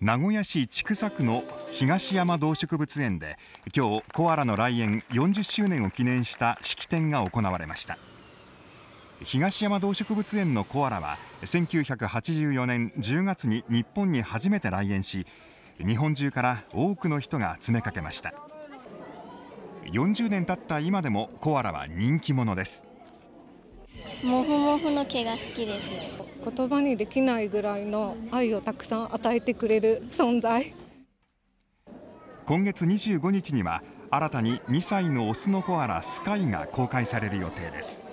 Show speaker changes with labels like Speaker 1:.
Speaker 1: 名古屋市千種区の東山動植物園で今日コアラの来園40周年を記念した式典が行われました東山動植物園のコアラは1984年10月に日本に初めて来園し日本中から多くの人が詰めかけました40年経った今でもコアラは人気者です
Speaker 2: モフモフの毛が好きです言葉にできないぐらいの愛をたくさん与えてくれる存在
Speaker 1: 今月25日には新たに2歳のオスのコアラスカイが公開される予定です